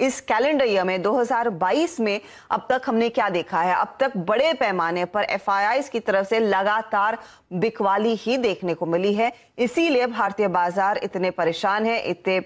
इस calendar year में 2022 में अब तक हमने क्या देखा है अब तक बड़े पैमाने पर एफ की तरफ से लगातार बिकवाली ही देखने को मिली है इसीलिए भारतीय बाजार इतने परेशान है इतने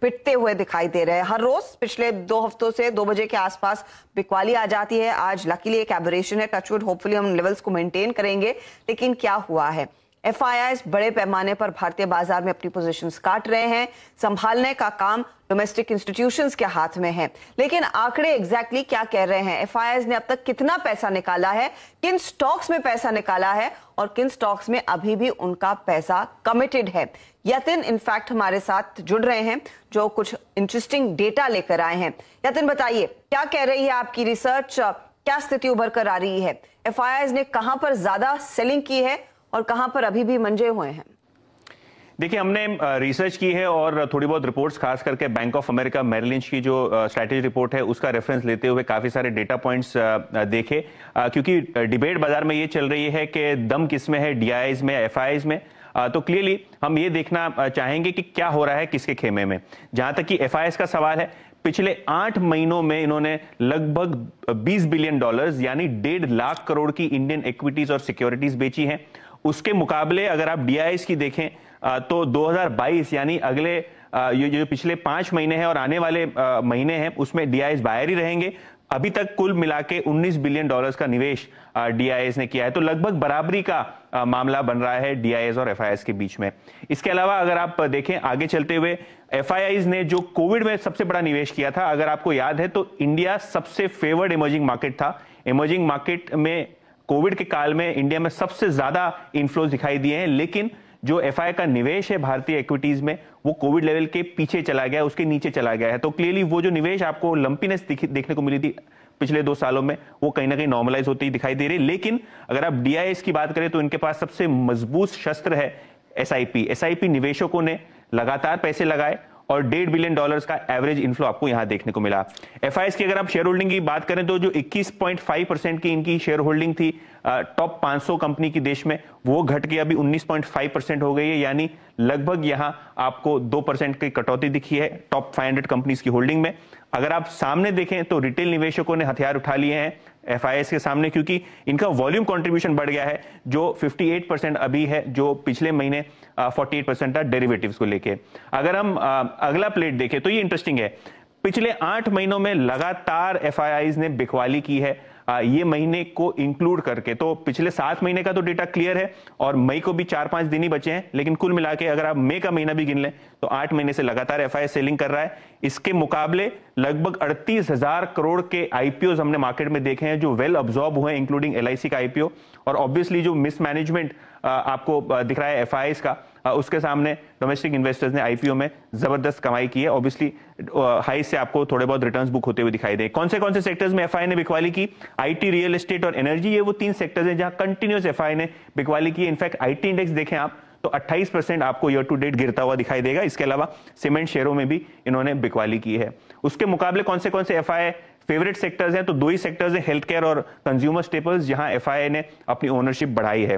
पिटते हुए दिखाई दे रहे हैं हर रोज पिछले दो हफ्तों से दो बजे के आसपास बिकवाली आ जाती है आज लकीली एक एबरेशन है टचवुड होपफुली हम लेवल्स को मेंटेन करेंगे लेकिन क्या हुआ है एफ बड़े पैमाने पर भारतीय बाजार में अपनी पोजीशन काट रहे हैं संभालने का काम डोमेस्टिक इंस्टीट्यूशन के हाथ में है लेकिन आंकड़े एग्जैक्टली exactly क्या कह रहे हैं एफ ने अब तक कितना पैसा निकाला है किन स्टॉक्स में पैसा निकाला है और किन स्टॉक्स में अभी भी उनका पैसा कमिटेड है यतिन इनफैक्ट हमारे साथ जुड़ रहे हैं जो कुछ इंटरेस्टिंग डेटा लेकर आए हैं यतिन बताइए क्या कह रही है आपकी रिसर्च क्या स्थिति उभर कर आ रही है एफ ने कहां पर ज्यादा सेलिंग की है और कहां पर अभी भी मंजे हुए हैं देखिए हमने रिसर्च की है और थोड़ी बहुत रिपोर्ट्स खास करके बैंक ऑफ अमेरिका मेरिलिंच की जो स्ट्रैटेजी रिपोर्ट है उसका रेफरेंस लेते हुए काफ़ी सारे डेटा पॉइंट्स देखे क्योंकि डिबेट बाजार में ये चल रही है कि दम किस में है डीआईज में एफ में तो क्लियरली हम ये देखना चाहेंगे कि क्या हो रहा है किसके खेमे में जहां तक कि एफ का सवाल है पिछले आठ महीनों में इन्होंने लगभग 20 बिलियन डॉलर्स यानी डेढ़ लाख करोड़ की इंडियन इक्विटीज और सिक्योरिटीज बेची हैं उसके मुकाबले अगर आप डीआईएस की देखें तो 2022 यानी अगले ये जो पिछले पांच महीने हैं और आने वाले महीने हैं उसमें डीआईएस बाहर ही रहेंगे अभी तक कुल मिला के उन्नीस बिलियन डॉलर्स का निवेश डीआईएस ने किया है तो लगभग बराबरी का मामला बन रहा है डीआईएस और एफआईएस के बीच में इसके अलावा अगर आप देखें आगे चलते हुए एफ ने जो कोविड में सबसे बड़ा निवेश किया था अगर आपको याद है तो इंडिया सबसे फेवर्ड इमर्जिंग मार्केट था इमर्जिंग मार्केट में कोविड के काल में इंडिया में सबसे ज्यादा इन्फ्लोज दिखाई दिए हैं लेकिन जो एफ का निवेश है भारतीय इक्विटीज में वो कोविड लेवल के पीछे चला गया उसके नीचे चला गया है तो क्लियरली वो जो निवेश आपको लंपीनेस देखने को मिली थी पिछले दो सालों में वो कहीं ना कहीं नॉर्मलाइज होती दिखाई दे रही है लेकिन अगर आप डी की बात करें तो इनके पास सबसे मजबूत शस्त्र है एस आई निवेशकों ने लगातार पैसे लगाए और डेढ़ बिलियन डॉलर का एवरेज इन्फ्लो आपको यहां देखने को मिला एफ की अगर आप शेयर होल्डिंग की बात करें तो जो 21.5 परसेंट की इनकी शेयर होल्डिंग थी टॉप 500 कंपनी की देश में वो घट के अभी 19.5 परसेंट हो गई है यानी लगभग यहां आपको 2 परसेंट की कटौती दिखी है टॉप 500 कंपनीज की होल्डिंग में अगर आप सामने देखें तो रिटेल निवेशकों ने हथियार उठा लिए हैं एफ के सामने क्योंकि इनका वॉल्यूम कंट्रीब्यूशन बढ़ गया है जो 58 परसेंट अभी है जो पिछले महीने 48 परसेंट था डेरिवेटिव को लेके अगर हम अगला प्लेट देखें तो ये इंटरेस्टिंग है पिछले आठ महीनों में लगातार एफ ने बिकवाली की है ये महीने को इंक्लूड करके तो पिछले सात महीने का तो डेटा क्लियर है और मई को भी चार पांच दिन ही बचे हैं लेकिन कुल मिला के अगर आप मई का महीना भी गिन लें तो आठ महीने से लगातार एफ सेलिंग कर रहा है इसके मुकाबले लगभग अड़तीस हजार करोड़ के आईपीओ हमने मार्केट में देखे हैं जो वेल ऑब्जॉर्ब हुए इंक्लूडिंग एल का आईपीओ और ऑब्वियसली जो मिसमैनेजमेंट आपको दिख रहा है एफ का उसके सामने डोमेस्टिक इन्वेस्टर्स ने आईपीओ में जबरदस्त कमाई की है ऑब्वियसली हाई से आपको थोड़े बहुत रिटर्न्स बुक होते हुए दिखाई दे कौन से कौन से सेक्टर्स में एफआई ने बिकवाली की आईटी रियल एस्टेट और एनर्जी ये वो तीन सेक्टर्स हैं जहां कंटिन्यूस एफआई ने बिकवाली की इनफैक्ट आईटी इंडेक्स देखें आप तो 28 परसेंट आपको ईयर टू डेट गिरता हुआ दिखाई देगा इसके अलावा सीमेंट शेयरों में भी इन्होंने बिकवाली की है उसके मुकाबले कौन से कौन से एफआई फेवरेट सेक्टर्स हैं तो दो ही सेक्टर्स हैं हेल्थ केयर और कंज्यूमर स्टेपल्स जहां एफआई ने अपनी ओनरशिप बढ़ाई है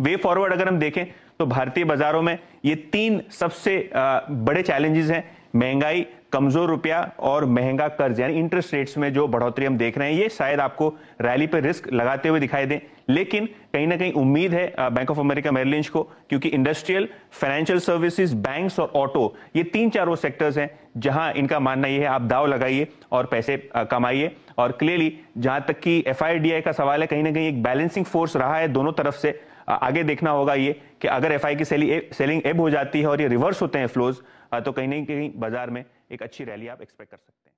वे फॉरवर्ड अगर हम देखें तो भारतीय बाजारों में ये तीन सबसे बड़े चैलेंजेस हैं महंगाई कमजोर रुपया और महंगा कर्ज यानी इंटरेस्ट रेट्स में जो बढ़ोतरी हम देख रहे हैं ये शायद आपको रैली पर रिस्क लगाते हुए दिखाई दें लेकिन कहीं ना कहीं उम्मीद है बैंक ऑफ अमेरिका मेरलिंच को क्योंकि इंडस्ट्रियल फाइनेंशियल सर्विसेज बैंक्स और ऑटो ये तीन चार वो सेक्टर्स हैं जहां इनका मानना ये है आप दाव लगाइए और पैसे कमाइए और क्लियरली जहां तक कि एफ का सवाल है कहीं ना कहीं एक बैलेंसिंग फोर्स रहा है दोनों तरफ से आगे देखना होगा ये कि अगर एफ की सेलिंग एब हो जाती है और ये रिवर्स होते हैं फ्लोज तो कहीं ना कहीं बाजार में एक अच्छी रैली आप एक्सपेक्ट कर सकते हैं